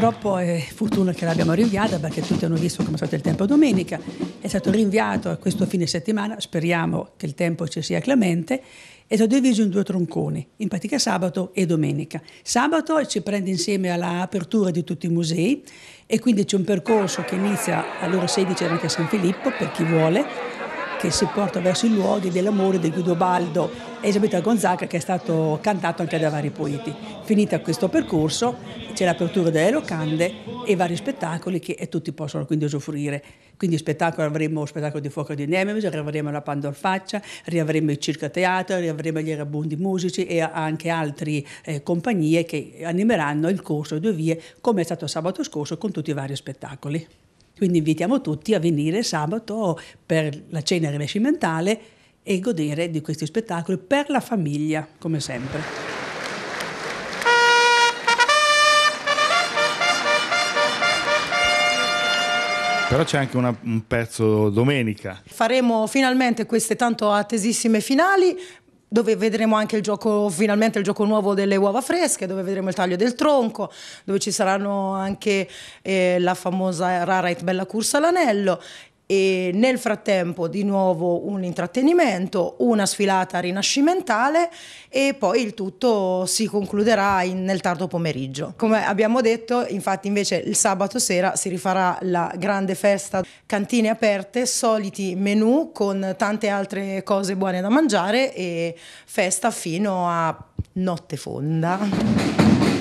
Purtroppo è fortuna che l'abbiamo rinviata perché tutti hanno visto come è stato il tempo domenica. È stato rinviato a questo fine settimana, speriamo che il tempo ci sia clemente, è stato diviso in due tronconi, in pratica sabato e domenica. Sabato ci prende insieme all'apertura di tutti i musei e quindi c'è un percorso che inizia alle ore 16 anche a San Filippo per chi vuole che si porta verso i luoghi dell'amore di Guido Baldo e Elisabetta Gonzaga che è stato cantato anche da vari poeti. Finito questo percorso c'è l'apertura delle locande e vari spettacoli che tutti possono quindi usufruire. Quindi spettacolo avremo lo spettacolo di fuoco di Nemesis, riavremo la Pandorfaccia, riavremo il Circa Teatro, riavremo gli Erabundi Musici e anche altre eh, compagnie che animeranno il corso due vie come è stato sabato scorso con tutti i vari spettacoli. Quindi invitiamo tutti a venire sabato per la cena rinascimentale e godere di questi spettacoli per la famiglia, come sempre. Però c'è anche una, un pezzo domenica. Faremo finalmente queste tanto attesissime finali, dove vedremo anche il gioco, finalmente il gioco nuovo delle uova fresche, dove vedremo il taglio del tronco, dove ci saranno anche eh, la famosa Rara Bella Corsa all'anello e nel frattempo di nuovo un intrattenimento, una sfilata rinascimentale e poi il tutto si concluderà in, nel tardo pomeriggio. Come abbiamo detto, infatti invece il sabato sera si rifarà la grande festa, cantine aperte, soliti menù con tante altre cose buone da mangiare e festa fino a notte fonda.